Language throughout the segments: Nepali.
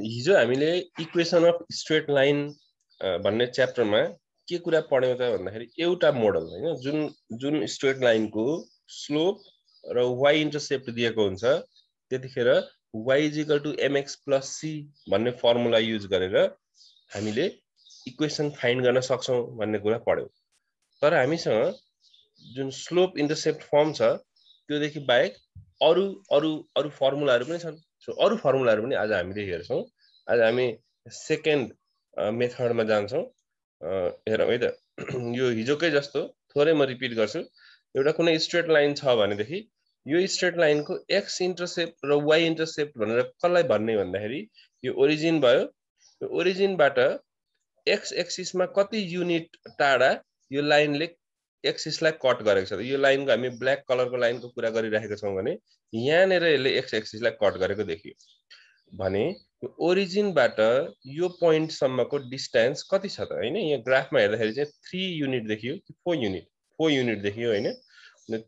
हिजो हामीले इक्वेसन अफ स्ट्रेट लाइन भन्ने च्याप्टरमा के कुरा पढ्यौँ त भन्दाखेरि एउटा मोडल होइन जुन जुन स्ट्रेट लाइनको स्लोप र वाइ इन्टरसेप्ट दिएको हुन्छ त्यतिखेर y equal to MX plus c भन्ने फर्मुला युज गरेर हामीले इक्वेसन फाइन्ड गर्न सक्छौँ भन्ने कुरा पढ्यौँ तर हामीसँग जुन स्लोप इन्टरसेप्ट फर्म छ त्योदेखि बाहेक अरू अरू अरू फर्मुलाहरू पनि छन् सो अरू फर्मुलाहरू पनि आज हामीले हेर्छौँ आज हामी सेकेन्ड मेथडमा जान्छौँ हेरौँ है त यो हिजोकै जस्तो थोरै म रिपिट गर्छु एउटा कुनै स्ट्रेट लाइन छ भनेदेखि यो स्ट्रेट लाइनको एक्स इन्टरसेप्ट र वाइ इन्टरसेप्ट भनेर कसलाई भन्ने भन्दाखेरि यो ओरिजिन भयो यो ओरिजिनबाट एक्स एक्सिसमा कति युनिट टाढा यो लाइनले एक्सिसलाई कट गरेको छ यो लाइनको हामी ब्ल्याक कलरको लाइनको कुरा गरिराखेका छौँ भने यहाँनिर यसले एक्स एक्सिसलाई कट गरेको देखियो भने ओरिजिनबाट यो पोइन्टसम्मको डिस्टेन्स कति छ त होइन यहाँ ग्राफमा हेर्दाखेरि चाहिँ थ्री युनिट देखियो कि फोर युनिट फोर युनिट देखियो होइन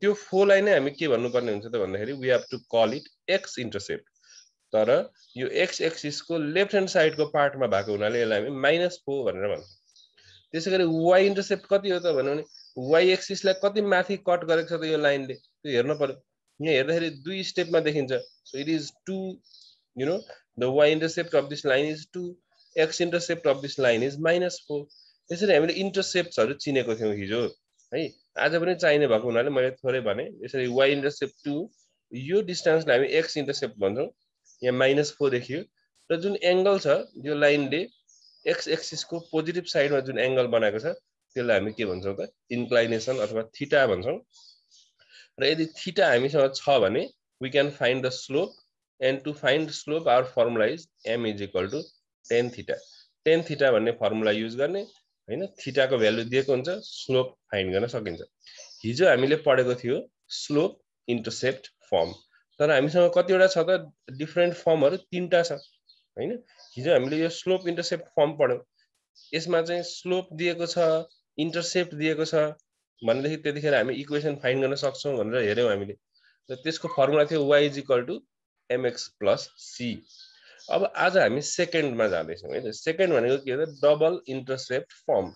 त्यो फोरलाई नै हामी के भन्नुपर्ने हुन्छ त भन्दाखेरि we have to call it X intercept तर यो एक्स एक्सिसको लेफ्ट ह्यान्ड साइडको पार्टमा भएको हुनाले यसलाई हामी माइनस फोर भनेर भन्छौँ त्यसै गरी वाइ इन्टरसेप्ट कति हो त भन्यो भने वाइ एक्सिसलाई कति माथि कट गरेको छ त यो लाइनले त्यो हेर्नु पऱ्यो यहाँ हेर्दाखेरि दुई स्टेपमा देखिन्छ so it is two you know the y intercept of this line is two x intercept of this line is minus four त्यसरी हामीले इन्टरसेप्टहरू चिनेको थियौँ हिजो है आज पनि चाहिने भएको हुनाले मैले थोरै भने यसरी वाइ इन्टरसेप्ट टु यो डिस्टेन्सलाई हामी एक्स इन्टरसेप्ट भन्छौँ यहाँ माइनस फोर देखियो र जुन एङ्गल छ यो लाइनले एक्स एक्सिसको पोजिटिभ साइडमा जुन एङ्गल बनाएको छ त्यसलाई हामी के भन्छौँ त इन्क्लाइनेसन अथवा थिटा भन्छौँ र यदि थिटा हामीसँग छ भने we can find the slope and to find slope our formula is m is equal to tan theta tan theta भन्ने फर्मुला युज गर्ने होइन थिटाको भ्यालु दिएको हुन्छ स्लोप फाइन्ड गर्न सकिन्छ हिजो हामीले पढेको थियो स्लोप इन्टरसेप्ट फर्म तर हामीसँग कतिवटा छ त डिफ्रेन्ट फर्महरू तिनवटा छ होइन हिजो हामीले यो स्लोप इन्टरसेप्ट फर्म पढ्यौँ यसमा चाहिँ स्लोप दिएको छ इन्टरसेप्ट दिएको छ भनेदेखि त्यतिखेर हामी इक्वेसन फाइन्ड गर्न सक्छौँ भनेर हेऱ्यौँ हामीले र त्यसको फर्मुला थियो is equal to MX plus c अब आज हामी सेकेन्डमा जाँदैछौँ है त सेकेन्ड भनेको के हो त डबल इन्टरसेप्ट फर्म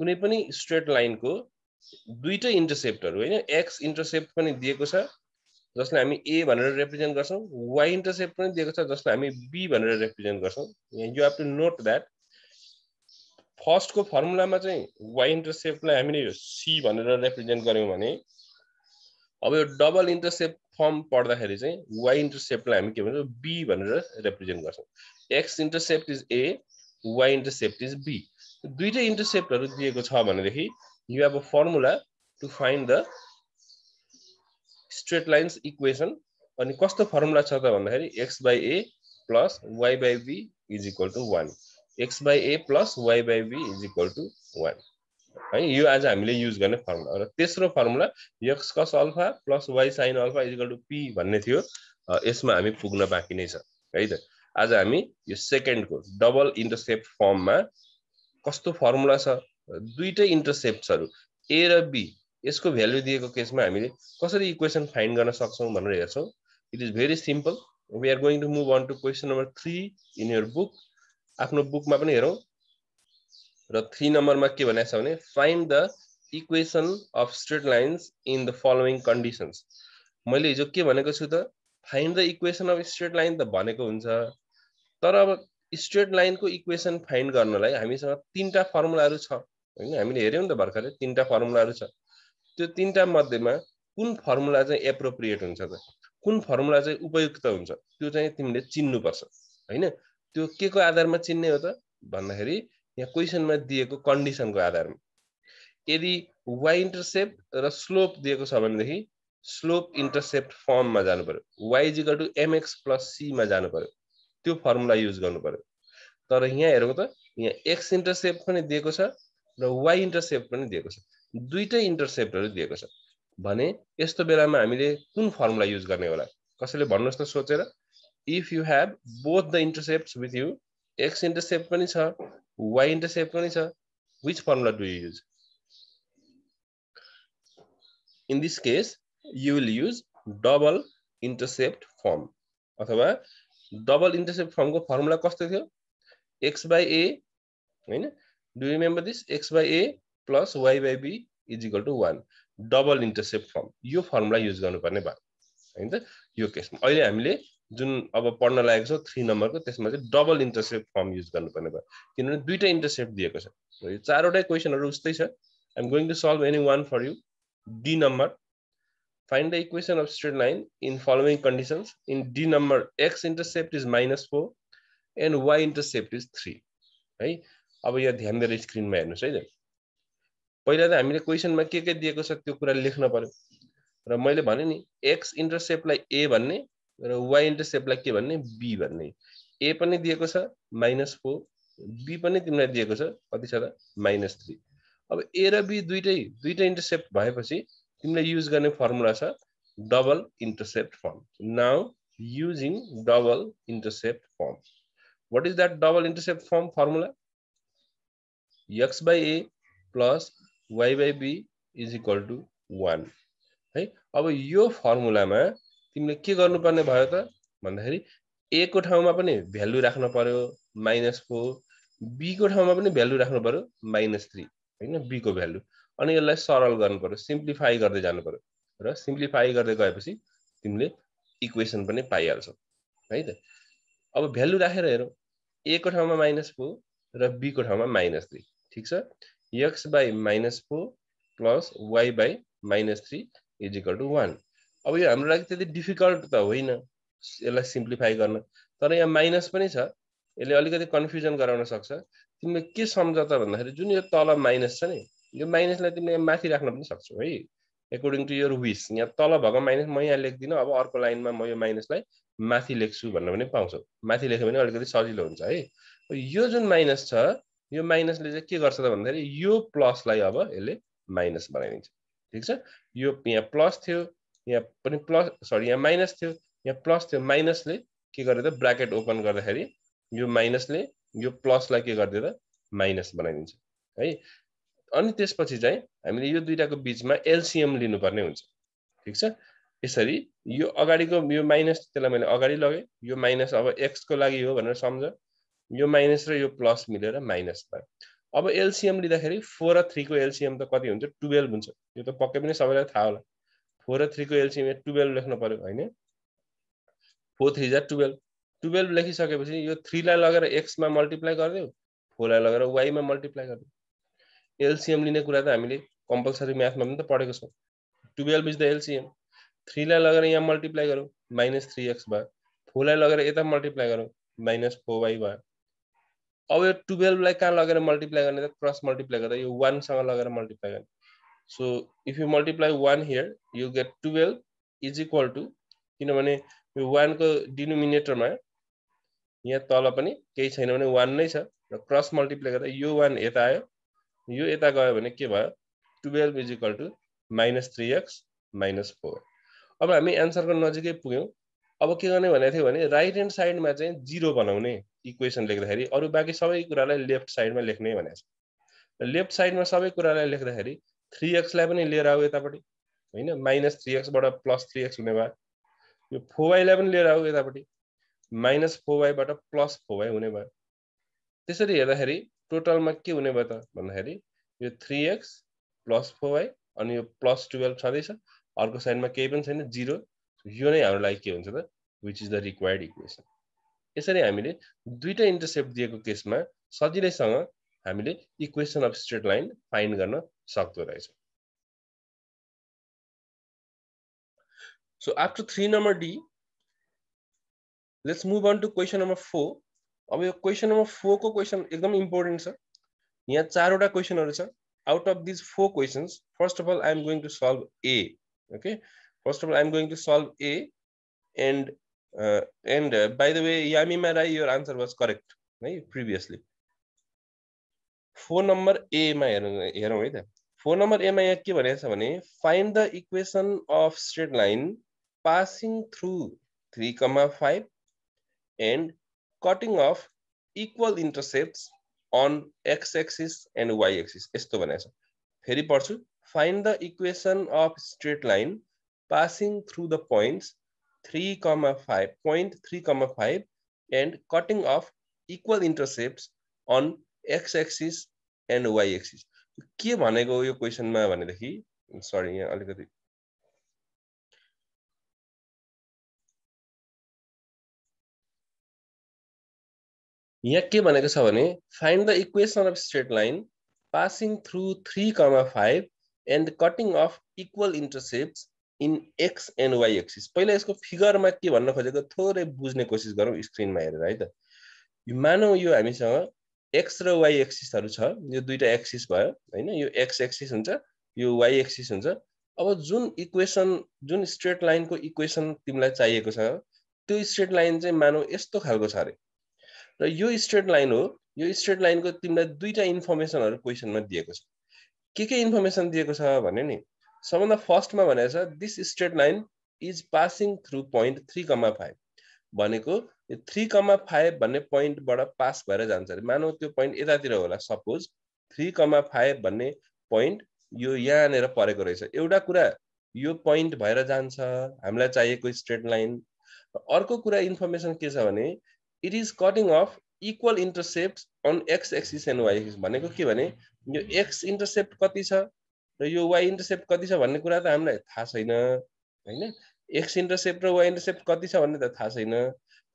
कुनै पनि स्ट्रेट लाइनको दुइटै इन्टरसेप्टहरू होइन एक्स इन्टरसेप्ट पनि दिएको छ जसलाई हामी ए भनेर रिप्रेजेन्ट गर्छौँ वाइ इन्टरसेप्ट पनि दिएको छ जसलाई हामी बी भनेर रिप्रेजेन्ट गर्छौँ you have to note that फर्स्टको फर्मुलामा चाहिँ वाइ इन्टरसेप्टलाई हामीले सी भनेर रिप्रेजेन्ट गऱ्यौँ भने अब यो डबल इन्टरसेप्ट फर्म पढ्दाखेरि चाहिँ वाइ इन्टरसेप्टलाई हामी के भन्छौँ बी भनेर रिप्रेजेन्ट गर्छौँ x intercept is a y intercept is b दुइटै इन्टरसेप्टहरू दिएको छ भनेदेखि you have a formula to find the straight lines equation अनि कस्तो फर्मुला छ त भन्दाखेरि x by a plus y by b is equal to one x by a plus y by b is equal to one है यो आज हामीले युज गर्ने फर्मुला र तेस्रो formula x cos alpha plus why sign alpha is to p भन्ने थियो यसमा हामी पुग्न बाँकी नै छ है त आज हामी यो सेकेन्डको डबल इन्टरसेप्ट फर्ममा कस्तो फर्मुला छ दुइटै इन्टरसेप्टहरू ए र बी यसको भ्यालु दिएको केसमा हामीले कसरी इक्वेसन फाइन गर्न सक्छौँ भनेर हेर्छौँ it is very simple we are going to move on to question number three in your book आफ्नो बुकमा पनि हेरौँ र थ्री नम्बरमा के भनेको छ भने find the equation of straight lines in the following conditions मैले हिजो के भनेको छु त find the equation of straight line त भनेको हुन्छ तर अब स्ट्रेट लाइनको इक्वेसन फाइन्ड गर्नलाई हामीसँग तिनवटा फर्मुलाहरू छ होइन हामीले हेऱ्यौँ नि त भर्खरै तिनवटा फर्मुलाहरू छ त्यो तिनवटा मध्येमा कुन फर्मुला चाहिँ एप्रोप्रिएट हुन्छ त कुन फर्मुला चाहिँ उपयुक्त हुन्छ त्यो चाहिँ तिमीले चिन्नुपर्छ होइन त्यो के को आधारमा चिन्ने हो त भन्दाखेरि यहाँ क्वेसनमा दिएको कन्डिसनको आधारमा यदि वाइ इन्टरसेप्ट र स्लोप दिएको छ भनेदेखि स्लोप इन्टरसेप्ट फर्ममा जानु पर्यो वाइजिकल टु एमएक्स प्लस सीमा जानु पर्यो त्यो फर्मुला युज गर्नु पर्यो तर यहाँ हेरेको त यहाँ एक्स इन्टरसेप्ट पनि दिएको छ र वाइ इन्टरसेप्ट पनि दिएको छ दुइटै इन्टरसेप्टहरू दिएको छ भने यस्तो बेलामा हामीले कुन फर्मुला युज गर्ने होला कसैले भन्नुहोस् त सोचेर if you have both the intercept with you x intercept पनि छ वाइ इन्टरसेप्ट पनि छ which formula do you use in this case you will use double intercept form अथवा डबल इन्टरसेप्ट फर्मको फर्मुला कस्तो थियो एक्स बाई ए होइन do remember this x by a plus y by b is equal to one double intercept form यो फर्मुला युज गर्नुपर्ने भयो होइन त यो केसमा अहिले हामीले जुन अब पढ्न लागेको छ थ्री नम्बरको त्यसमा चाहिँ डबल इन्टरसेप्ट फर्म युज गर्नुपर्ने भयो किनभने दुइटा इन्टरसेप्ट दिएको छ यो चारवटै क्वेसनहरू उस्तै छ I'm going to solve any one for you D number find the equation of straight line in following conditions in D number x intercept is minus four and y intercept is three है अब यो ध्यान दिएर स्क्रिनमा हेर्नुहोस् है त पहिला त हामीले क्वेसनमा के के दिएको छ त्यो कुरा लेख्न पऱ्यो र मैले भने नि एक्स इन्टरसेप्टलाई ए भन्ने र वाइ इन्टरसेप्टलाई के भन्ने बी भन्ने ए पनि दिएको छ माइनस फोर बी पनि तिमीलाई दिएको छ कति छ त माइनस थ्री अब ए र बी दुइटै दुइटै इन्टरसेप्ट भएपछि तिमीलाई युज गर्ने फर्मुला छ double intercept form now using double intercept form what is that double intercept form formula x by a plus y by b is equal to one है अब यो फर्मुलामा तिमीले के गर्नुपर्ने भयो त भन्दाखेरि ए को ठाउँमा पनि भ्यालु राख्नु पर्यो माइनस फोर बीको ठाउँमा पनि भ्यालु राख्नु पर्यो माइनस थ्री होइन बीको भ्यालु अनि यसलाई सरल गर्नु पर्यो सिम्प्लिफाई गर्दै जानु पर्यो र सिम्प्लिफाई गर्दै गएपछि तिमीले इक्वेसन पनि पाइहाल्छौ है त अब भ्यालु राखेर हेरौँ को ठाउँमा माइनस फोर र बीको ठाउँमा माइनस थ्री ठिक छ x by minus four plus y by minus three is to one अब यो हाम्रो लागि त्यति डिफिकल्ट त होइन यसलाई सिम्प्लिफाई गर्न तर यहाँ माइनस पनि छ यसले अलिकति कन्फ्युजन गराउन सक्छ तिमीले के सम्झ त भन्दाखेरि जुन यो तल माइनस छ नि यो माइनसलाई तिमीले माथि राख्न पनि सक्छौ है एकर्डिङ टु यर विस यहाँ तल भएको माइनस म यहाँ लेख्दिनँ अब अर्को लाइनमा म यो माइनसलाई माथि लेख्छु भन्न पनि पाउँछौ माथि लेख्यो भने अलिकति सजिलो हुन्छ है यो जुन माइनस छ यो माइनसले चाहिँ के गर्छ त भन्दाखेरि यो प्लसलाई अब यसले माइनस बनाइदिन्छ ठिक छ यो यहाँ प्लस थियो यहाँ पनि प्लस सरी यहाँ माइनस थियो यहाँ प्लस थियो माइनसले के गरेर ब्राकेट ओपन गर्दाखेरि यो माइनसले यो प्लसलाई के गरिदिएर माइनस बनाइदिन्छ है अनि त्यसपछि चाहिँ हामीले यो दुइटाको बिचमा एलसिएम लिनुपर्ने हुन्छ ठिक छ यसरी यो अगाडिको यो माइनस त्यसलाई मैले अगाडि लगेँ यो माइनस अब एक्सको लागि हो भनेर सम्झ यो माइनस र यो प्लस मिलेर माइनस भयो अब एलसिएम लिँदाखेरि फोर र थ्रीको एलसिएम त कति हुन्छ टुवेल्भ हुन्छ यो त पक्कै पनि सबैलाई थाहा होला फोर र थ्रीको एलसिएम टुवेल्भ लेख्नु पऱ्यो होइन फोर थ्री जा टुवेल्भ टुवेल्भ लेखिसकेपछि यो थ्रीलाई लगेर एक्समा मल्टिप्लाई गरिदियो फोरलाई लगेर वाइमा मल्टिप्लाई गरिदियो एलसिएम लिने कुरा त हामीले कम्पलसरी म्याथमा पनि त पढेको छौँ टुवेल्भ इज द एलसिएम थ्रीलाई लगेर यहाँ मल्टिप्लाई गरौँ माइनस थ्री एक्स भयो फोरलाई लगेर यता मल्टिप्लाई गरौँ माइनस फोर वाइ भयो अब यो टुवेल्भलाई कहाँ लगेर मल्टिप्लाई गर्ने त क्रस मल्टिप्लाई गर्दा यो वानसँग लगेर मल्टिप्लाई गर्ने so if you multiply 1 here you get 12 is equal to किनभने यो वानको डिनोमिनेटरमा यहाँ तल पनि केही छैन भने वान नै छ र क्रस मल्टिप्लाई गर्दा यो वान यता आयो यो यता गयो भने के भयो twelve is equal to minus three x minus four अब हामी एन्सरको नजिकै पुग्यौँ अब के गर्ने भनेको थियो भने राइट ह्यान्ड साइडमा चाहिँ जिरो बनाउने इक्वेसन लेख्दाखेरि अरू बाँकी सबै कुरालाई लेफ्ट साइडमा लेख्ने भनेको छ लेफ्ट साइडमा सबै कुरालाई लेख्दाखेरि थ्री एक्सलाई पनि लिएर आऊ यतापट्टि होइन माइनस थ्री एक्सबाट प्लस थ्री एक्स हुने भयो यो फोर वाईलाई पनि लिएर आऊ यतापट्टि माइनस फोर वाईबाट प्लस फोर वाई हुने भयो त्यसरी हेर्दाखेरि टोटलमा के हुने भयो त भन्दाखेरि यो three x plus four y अनि यो प्लस टुवेल्भ छँदैछ अर्को साइडमा केही पनि छैन जिरो यो नै हाम्रो लागि के हुन्छ त which is the required equation यसरी हामीले दुईवटा इन्टरसेप्ट दिएको केसमा सजिलैसँग हामीले equation of straight line find गर्न सक्दो रहेछ so after three number D let's move on to question number four अब यो क्वेसन नम्बर फोरको क्वेसन एकदम इम्पोर्टेन्ट छ यहाँ चारवटा क्वेसनहरू छ out of these four questions first of all I am going to solve A okay first of all I am going to solve A and and by the way Yamima Rai यो आन्सर वाज करेक्ट है प्रिभियसली फोन नंबर ए में हे हेरौँ है त नंबर ए में यहाँ के भनेको the equation of straight line passing through three comma five and cutting off equal intercept on x axis and y axis यो बना फिर पढ़् find the equation of straight line passing through the points three comma five point three comma five and cutting off equal intercept on x axis and y axis के भनेको यो क्वेसनमा भनेदेखि सरी यहाँ अलिकति यहाँ के भनेको छ भने find the equation of straight line passing through three comma five and cutting off equal intercept in x and y axis पहिला यसको फिगरमा के भन्न खोजेको थोरै बुझ्ने कोसिस गरौँ स्क्रिनमा हेरेर है त मानौँ यो हामीसँग एक्स र वाइ एक्सिसहरू छ यो दुईवटा एक्सिस भयो होइन यो एक्स एक्सिस हुन्छ यो वाइ एक्सिस हुन्छ अब जुन इक्वेसन जुन स्ट्रेट लाइनको इक्वेसन तिमीलाई चाहिएको छ त्यो स्ट्रेट लाइन चाहिँ मानौ यस्तो खालको छ अरे र यो स्ट्रेट लाइन हो यो स्ट्रेट लाइनको तिमीलाई दुईवटा इन्फर्मेसनहरू क्वेसनमा दिएको छ के के इन्फर्मेसन दिएको छ भने नि सबभन्दा फर्स्टमा भनेको छ this straight line is passing through point three comma five भनेको यो थ्री कमा फाइभ भन्ने पोइन्टबाट पास भएर जान्छ अरे मानौ त्यो पोइन्ट यतातिर होला सपोज थ्री कमा फाइभ भन्ने पोइन्ट यो यहाँनिर परेको रहेछ एउटा कुरा यो पोइन्ट भएर जान्छ हामीलाई चाहिएको स्ट्रेट लाइन अर्को कुरा इन्फर्मेसन के छ भने it is cutting off equal intercept on x axis and y axis भनेको के भने यो एक्स इन्टरसेप्ट कति छ र यो वाइ इन्टरसेप्ट कति छ भन्ने कुरा त हामीलाई थाहा छैन होइन एक्स इन्टरसेप्ट र वाइ इन्टरसेप्ट कति छ भन्ने त थाहा छैन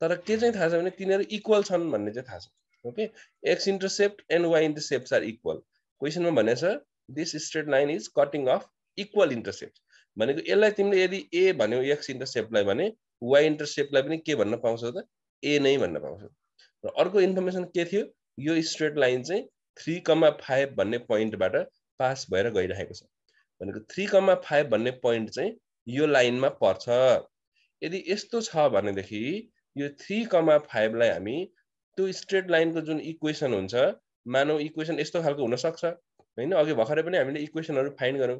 तर के चाहिँ थाहा छ भने तिनीहरू इक्वल छन् भन्ने चाहिँ थाहा छ okay x intercept and y intercept are equal क्वेसनमा भने छ this straight line is cutting off equal intercept भनेको यसलाई तिमीले यदि ए भन्यौ एक्स इन्टरसेप्टलाई भने वाइ इन्टरसेप्टलाई पनि के भन्न पाउँछौ त ए नै भन्न पाउँछौ र अर्को इन्फर्मेसन के थियो यो स्ट्रेट लाइन चाहिँ थ्री कमा फाइभ भन्ने पोइन्टबाट पास भएर गइरहेको छ भनेको थ्री कमा फाइभ भन्ने पोइन्ट चाहिँ यो लाइनमा पर्छ यदि यस्तो छ भनेदेखि यो थ्री कमा फाइभलाई हामी त्यो स्ट्रेट लाइनको जुन इक्वेसन हुन्छ मानौ इक्वेसन यस्तो खालको हुनसक्छ होइन अघि भर्खरै पनि हामीले इक्वेसनहरू फाइन गऱ्यौँ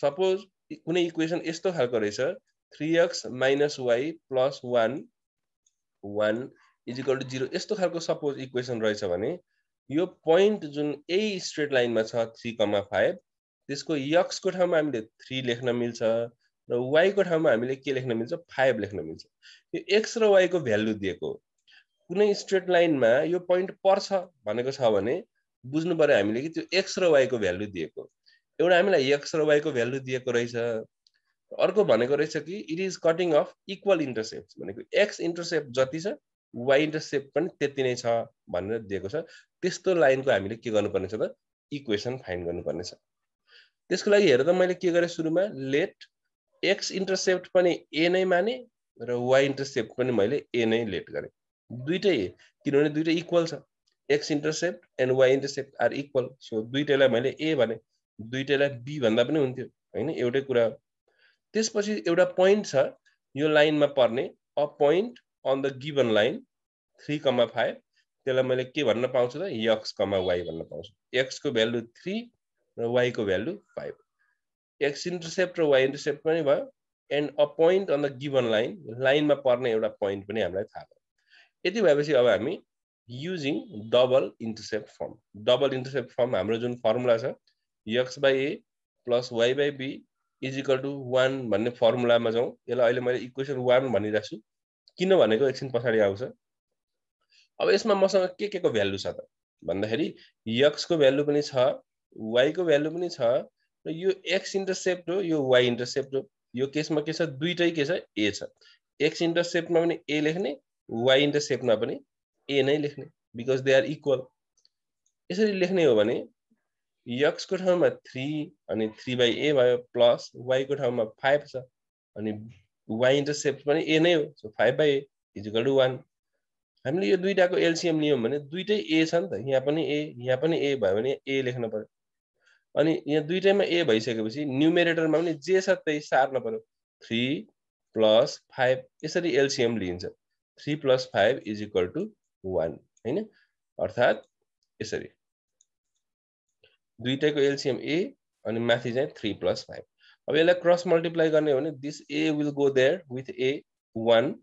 सपोज कुनै इक्वेसन यस्तो खालको रहेछ three x minus y plus one one is equal to zero यस्तो खालको सपोज इक्वेसन रहेछ भने यो पोइन्ट जुन यही स्ट्रेट लाइनमा छ थ्री कमा फाइभ त्यसको यक्सको ठाउँमा हामीले थ्री लेख्न मिल्छ र वाइको ठाउँमा हामीले के लेख्न मिल्छ फाइभ लेख्न मिल्छ यो एक्स र वाइको भ्यालु दिएको कुनै स्ट्रेट लाइनमा यो पोइन्ट पर्छ भनेको छ भने बुझ्नु पऱ्यो हामीले कि त्यो एक्स र वाइको भ्यालु दिएको एउटा हामीलाई एक्स र वाइको भ्यालु दिएको रहेछ अर्को भनेको रहेछ कि it is cutting off equal intercept भनेको एक्स इन्टरसेप्ट जति छ वाइ इन्टरसेप्ट पनि त्यति नै छ भनेर दिएको छ त्यस्तो लाइनको हामीले के गर्नुपर्ने छ त इक्वेसन फाइन्ड गर्नुपर्नेछ त्यसको लागि हेर त मैले के गरेँ सुरुमा लेट एक्स इन्टरसेप्ट पनि ए नै माने र वाइ इन्टरसेप्ट पनि मैले ए नै लेट गरेँ दुइटै किनभने दुइटै इक्वल छ x intercept and y intercept are equal so दुइटैलाई मैले ए भने दुइटैलाई बी भन्दा पनि हुन्थ्यो होइन एउटै कुरा हो त्यसपछि एउटा पोइन्ट छ यो लाइनमा पर्ने a point on the given line three comma five त्यसलाई मैले के भन्न पाउँछु त यक्स कमा वाइ भन्न पाउँछु एक्सको भ्यालु थ्री र वाइको भ्यालु फाइभ एक्स इन्टरसेप्ट र वाइ इन्टरसेप्ट पनि भयो and a point on the given line लाइनमा पर्ने एउटा पोइन्ट पनि हामीलाई थाहा भयो यति भएपछि अब हामी using double intercept form double intercept form हाम्रो जुन फर्मुला छ x by a plus y by b is equal to one भन्ने फर्मुलामा जाउँ यसलाई अहिले मैले इक्वेसन वान भनिरहेको छु किन भनेको एकछिन पछाडि आउँछ अब यसमा मसँग के के को भ्यालु छ त भन्दाखेरि यक्सको भ्यालु पनि छ वाइको भ्यालु पनि छ र यो एक्स इन्टरसेप्ट हो यो वाइ इन्टरसेप्ट हो यो केसमा के छ दुइटै के छ ए छ एक्स इन्टरसेप्टमा पनि ए लेख्ने वाइ इन्टरसेप्टमा पनि ए नै लेख्ने बिकज दे आर इक्वल यसरी लेख्ने हो भने यक्सको ठाउँमा थ्री अनि थ्री बाई ए भयो प्लस वाइको ठाउँमा फाइभ छ अनि वाइ इन्टरसेप्ट पनि ए नै हो so five by a is equal to one हामीले यो दुइटाको एलसिएम लियौँ भने दुइटै ए छ नि त यहाँ पनि ए यहाँ पनि ए भयो भने ए लेख्न पऱ्यो अनि यहाँ दुइटैमा ए भइसकेपछि न्युमेरेटरमा पनि जे छ त्यही सार्न पऱ्यो थ्री प्लस फाइभ यसरी एलसिएम लिइन्छ three plus five is equal to one होइन अर्थात् यसरी दुइटैको एलसिएम ए अनि माथि चाहिँ थ्री प्लस फाइभ अब यसलाई क्रस मल्टिप्लाई गर्ने हो भने this a will go there with a one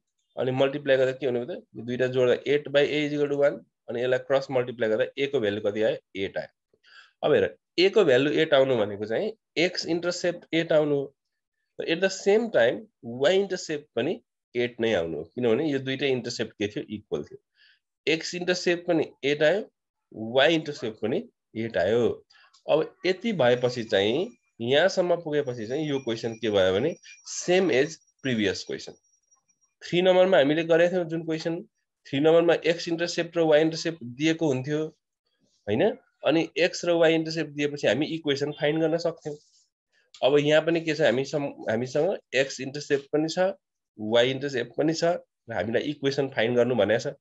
अनि मल्टिप्लाई गर्दा के हुने त दुइटा जोड्दा eight by a is equal to one अनि यसलाई क्रस मल्टिप्लाई गर्दा ए को भेल्यु कति आयो एट आयो अब हेर ए को भ्यालु एट आउनु भनेको चाहिँ एक्स इन्टरसेप्ट एट आउनु हो at the same time y intercept पनि एट नै आउनु हो किनभने यो दुइटै इन्टरसेप्ट के थियो इक्वल थियो एक्स इन्टरसेप्ट पनि एट आयो वाइ इन्टरसेप्ट पनि एट आयो अब यति भएपछि चाहिँ यहाँसम्म पुगेपछि चाहिँ यो क्वेसन के भयो भने same as previous question three नम्बरमा हामीले गरेका थियौँ जुन क्वेसन थ्री नम्बरमा एक्स इन्टरसेप्ट र वाइ इन्टरसेप्ट दिएको हुन्थ्यो होइन अनि एक्स र वाइ इन्टरसेप्ट दिएपछि हामी इक्वेसन फाइन्ड गर्न सक्थ्यौँ अब यहाँ पनि के छ हामीसँग हामीसँग एक्स इन्टरसेप्ट पनि छ वाइ इन्टरसेप्ट पनि छ र हामीलाई इक्वेसन फाइन्ड गर्नु भनेको छ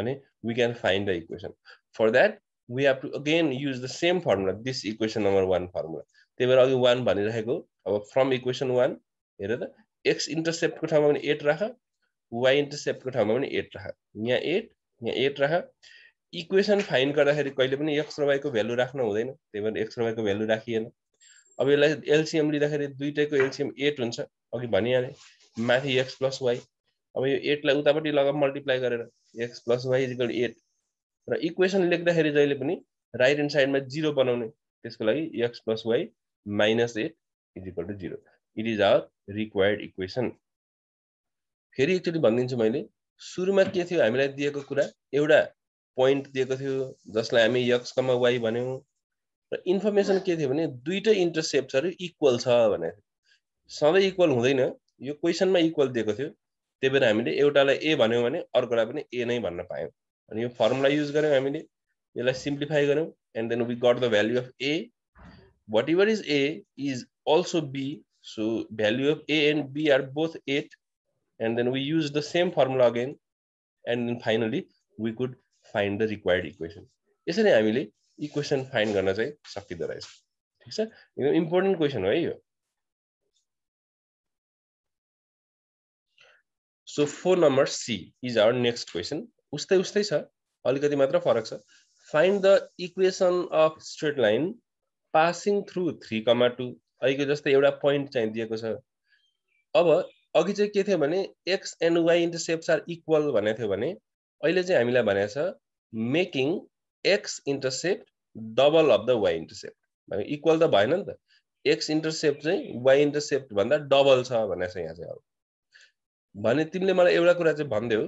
भने we can find the equation for that we have to again use the same formula this equation number one formula त्यही भएर अघि वान भनिरहेको अब फ्रम इक्वेसन वान हेर त एक्स इन्टरसेप्टको ठाउँमा पनि एट राख वाइ इन्टरसेप्टको ठाउँमा पनि एट राख यहाँ एट यहाँ एट राख इक्वेसन फाइन गर्दाखेरि कहिले पनि एक्स र वाइको भ्यालु राख्न हुँदैन त्यही भएर एक्स र वाईको भ्यालु राखिएन अब यसलाई एलसिएम लिँदाखेरि दुइटैको एलसिएम एट हुन्छ अघि भनिहालेँ माथि एक्स प्लस वाई अब यो एटलाई उतापट्टि लग मल्टिप्लाई गरेर x plus y is equal eight र इक्वेसन लेख्दाखेरि जहिले पनि राइट ह्यान्ड साइडमा जिरो बनाउने त्यसको लागि x plus y minus eight is equal to zero it is our required equation फेरि एकचोटि भनिदिन्छु मैले सुरुमा के थियो हामीलाई दिएको कुरा एउटा पोइन्ट दिएको थियो जसलाई हामी यक्सकमा वाइ भन्यौँ र इन्फर्मेसन के थियो भने दुइटै इन्टरसेप्टहरू इक्वल छ भनेर सधैँ इक्वल हुँदैन यो क्वेसनमा इक्वल दिएको थियो त्यही भएर हामीले एउटालाई ए भन्यौँ भने अर्कोलाई पनि ए नै भन्न पायौँ अनि यो फर्मुला युज गऱ्यौँ हामीले यसलाई सिम्प्लिफाई गऱ्यौँ and then we got the value of a whatever is a is also b so value of a and b are both eight and then we use the same formula again and then finally we could find the required equation यसरी हामीले इक्वेसन फाइन्ड गर्न चाहिँ सकिँदो रहेछ ठिक छ एकदम इम्पोर्टेन्ट क्वेसन हो है यो so four number C is our next question उस्तै उस्तै छ अलिकति मात्र फरक छ find the equation of straight line passing through three comma two अहिलेको जस्तै एउटा पोइन्ट चाहिँ दिएको छ अब अघि चाहिँ के थियो भने x and y intercept are equal भनेको थियो भने अहिले चाहिँ हामीलाई भनेको छ making x intercept double of the y intercept भने इक्वल त भएन नि त एक्स इन्टरसेप्ट चाहिँ वाइ इन्टरसेप्ट भन्दा डबल छ भनेको छ यहाँ चाहिँ अब भने तिमीले मलाई एउटा कुरा चाहिँ भनिदियो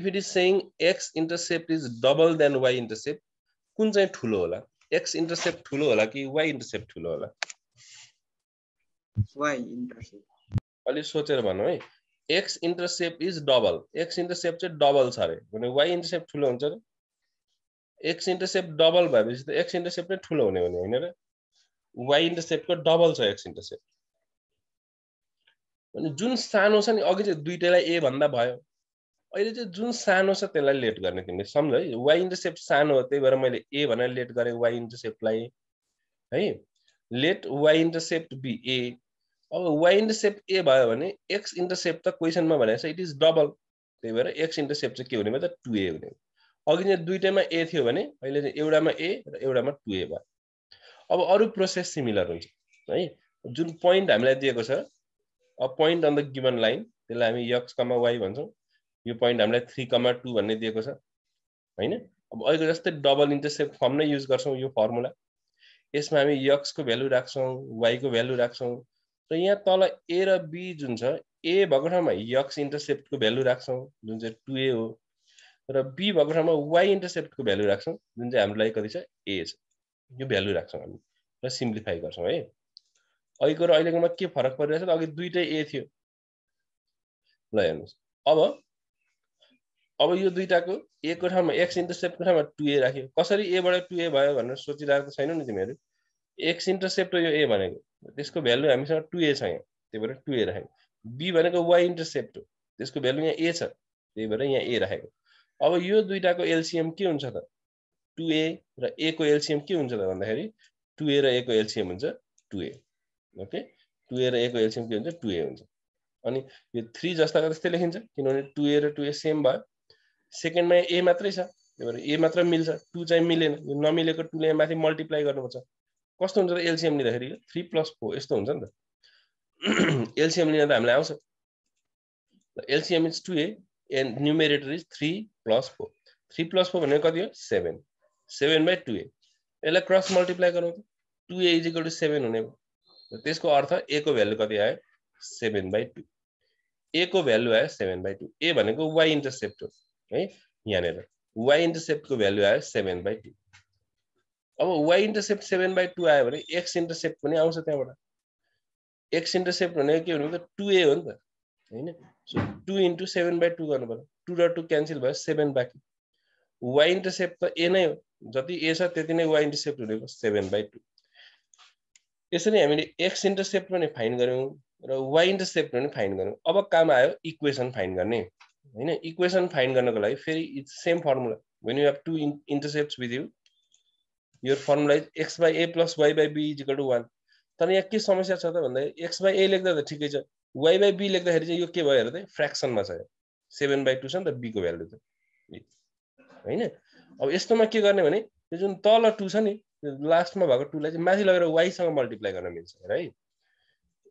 if it is saying x intercept is double then y intercept कुन चाहिँ ठुलो होला एक्स इन्टरसेप्ट ठुलो होला कि वाइ इन्टरसेप्ट ठुलो होला वाइ इन्टरसेप्ट अलिक सोचेर भनौँ है x intercept is double x intercept चाहिँ डबल छ अरे भने वाइ इन्टरसेप्ट ठुलो हुन्छ अरे एक्स इन्टरसेप्ट डबल भएपछि त एक्स इन्टरसेप्ट नै ठुलो हुने भने होइन र वाइ इन्टरसेप्टको डबल छ एक्स इन्टरसेप्ट अनि जुन सानो छ नि अघि चाहिँ दुइटैलाई ए भन्दा भयो अहिले चाहिँ जुन सानो छ त्यसलाई लेट गर्ने तिमीले सम्झ है वाइ इन्टरसेप्ट सानो हो त्यही भएर मैले ए भनेर लेट गरेँ वाइ इन्टरसेप्टलाई है let y intercept be a अब वाइ इन्टरसेप्ट ए भयो भने एक्स इन्टरसेप्ट त क्वेसनमा भनेको छ इट इज डबल त्यही भएर एक्स इन्टरसेप्ट चाहिँ के हुने भयो त टु ए हुने अघि चाहिँ दुइटैमा ए थियो भने अहिले चाहिँ एउटामा ए र एउटामा टु ए भयो अब अरू प्रोसेस सिमिलर हुन्छ है जुन पोइन्ट हामीलाई दिएको छ अब point on the given line त्यसलाई हामी यक्स कमा वाइ भन्छौँ यो पोइन्ट हामीलाई थ्री कमा टू भन्ने दिएको छ होइन अब अहिले जस्तै डबल इन्टरसेप्ट फर्म नै युज गर्छौँ यो फर्मुला यसमा हामी यक्सको भ्यालु राख्छौँ वाइको भ्यालु राख्छौँ र यहाँ तल ए र बी जुन छ ए भएको ठाउँमा यक्स इन्टरसेप्टको भ्यालु राख्छौँ जुन चाहिँ टु ए हो र बी भएको ठाउँमा वाइ इन्टरसेप्टको भ्यालु राख्छौँ जुन चाहिँ हाम्रो लागि कति छ ए छ यो भ्यालु राख्छौँ हामी र सिम्प्लिफाई गर्छौँ है अघिको र अहिलेकोमा के फरक परिरहेछ अघि दुइटै ए थियो ल हेर्नुहोस् अब अब यो दुइटाको ए को ठाउँमा एक्स इन्टरसेप्टको ठाउँमा टु ए राख्यो कसरी एबाट टु ए भयो भनेर सोचिरहेको छैन नि तिमीहरू एक्स इन्टरसेप्ट यो ए भनेको त्यसको भ्यालु हामीसँग टु ए छ यहाँ त्यही भएर टु ए राखेको बी भनेको वाइ इन्टरसेप्ट हो त्यसको भ्यालु यहाँ ए छ त्यही भएर यहाँ ए राखेको अब यो दुइटाको एलसिएम के हुन्छ त टु ए र ए को एलसिएम के हुन्छ त भन्दाखेरि टु ए र ए को एलसिएम हुन्छ two a okay two a र ए को एलसिएम के हुन्छ टु ए हुन्छ अनि यो थ्री जस्ताको त्यस्तै लेखिन्छ किनभने टु ए र टु ए सेम भयो सेकेन्डमा ए मात्रै छ त्यही भएर ए मात्र मिल्छ टु चाहिँ मिलेन यो नमिलेको टुले माथि मल्टिप्लाई गर्नुपर्छ कस्तो हुन्छ त एलसिएम लिँदाखेरि थ्री प्लस फोर यस्तो हुन्छ नि त एलसिएम लिन त हामीलाई आउँछ LCM is two a and numerator is three plus four three plus four भनेको कति हो seven seven by two a यसलाई क्रस मल्टिप्लाई गरौँ त two a is equal to seven हुने भयो त्यसको अर्थ ए को भ्यालु कति आयो सेभेन बाई टू ए को भ्यालु आयो सेभेन बाई टू ए भनेको वाइ इन्टरसेप्ट हो है यहाँनिर वाइ इन्टरसेप्टको भ्यालु आयो सेभेन बाई टू अब y intercept seven by two आयो भने एक्स इन्टरसेप्ट पनि आउँछ त्यहाँबाट एक्स इन्टरसेप्ट भनेको के त टु ए हो नि त होइन so two into seven by two गर्नु पऱ्यो टू र टू क्यान्सल भयो सेभेन बाँकी वाइ इन्टरसेप्ट त ए नै हो जति ए छ त्यति नै वाइ इन्टरसेप्ट हुनेको सेभेन बाई टू यसरी हामीले एक्स इन्टरसेप्ट पनि फाइन गऱ्यौँ र वाइ इन्टरसेप्ट पनि फाइन गऱ्यौँ अब काम आयो इक्वेसन फाइन गर्ने होइन इक्वेसन फाइन गर्नको लागि फेरि it's same formula when you have two intercept with you यो formula x by a plus y by b equal to one तर यहाँ के समस्या छ त भन्दाखेरि एक्स बाई ए लेख्दा त ठिकै छ वाइ बाई बी लेख्दाखेरि चाहिँ यो के भयो हेर्दै फ्रेक्सनमा छ सेभेन बाई टू छ नि त बीको भ्यालु त होइन अब यस्तोमा के गर्ने भने त्यो जुन तल टू छ नि लास्टमा भएको टूलाई चाहिँ माथि लगेर वाइसँग मल्टिप्लाई गर्न मिल्छ है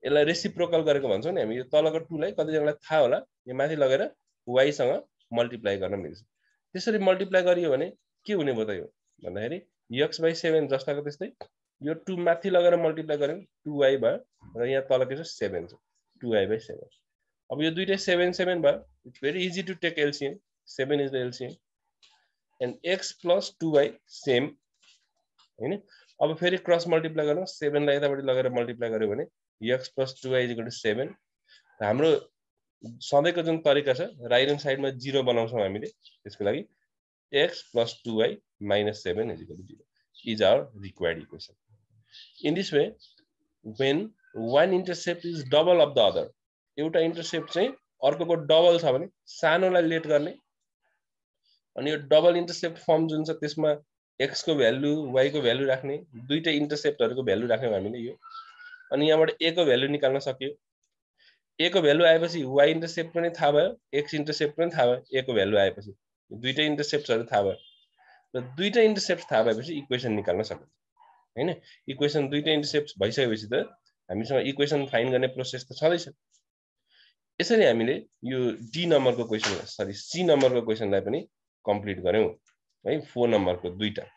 यसलाई रेसिप्रोकल गरेको भन्छौँ नि हामी यो तलको टूलाई कतिजनालाई थाहा होला यो माथि लगेर वाइसँग मल्टिप्लाई गर्न मिल्छ त्यसरी मल्टिप्लाई गरियो भने के हुने भयो त यो भन्दाखेरि यक्स बाई सेभेन जस्ताको त्यस्तै यो टु माथि लगेर मल्टिप्लाई गऱ्यौँ टु वाई भयो र यहाँ तल के छ सेभेन छ टु वाई बाई सेभेन अब यो दुइटै सेभेन सेभेन भयो it's very easy to take LCM seven is the LCM and x plus two y same होइन अब फेरि क्रस मल्टिप्लाई गरौँ सेभेनलाई यतापट्टि लगेर मल्टिप्लाई गऱ्यो भने x plus two y equal to seven हाम्रो सधैँको जुन तरिका छ राइट एन्ड साइडमा जिरो बनाउँछौँ हामीले त्यसको लागि x plus 2y minus 7 is equal to 0 is our required equation. In this way, when one intercept is double of the other, एउटा इन्टरसेप्ट चाहिँ अर्कोको डबल छ भने सानोलाई लेट गर्ने अनि यो डबल इन्टरसेप्ट फर्म जुन छ त्यसमा एक्सको भ्यालु वाईको भ्यालु राख्ने दुईवटै इन्टरसेप्टहरूको भ्यालु राख्यौँ हामीले यो अनि यहाँबाट को भ्यालु निकाल्न सकियो को भ्यालु आएपछि वाई इन्टरसेप्ट पनि थाहा भयो एक्स इन्टरसेप्ट पनि थाहा भयो को भ्यालु आएपछि दुईवटा इन्टरसेप्टहरू थाहा भयो र दुईवटा इन्टरसेप्ट थाहा भएपछि इक्वेसन निकाल्न सक्छ होइन इक्वेसन दुईवटा इन्टरसेप्ट भइसकेपछि त हामीसँग इक्वेसन फाइन गर्ने प्रोसेस त छँदैछ यसरी हामीले यो डी नम्बरको क्वेसन सरी सी नम्बरको क्वेसनलाई पनि कम्प्लिट गऱ्यौँ है फोर नम्बरको दुईवटा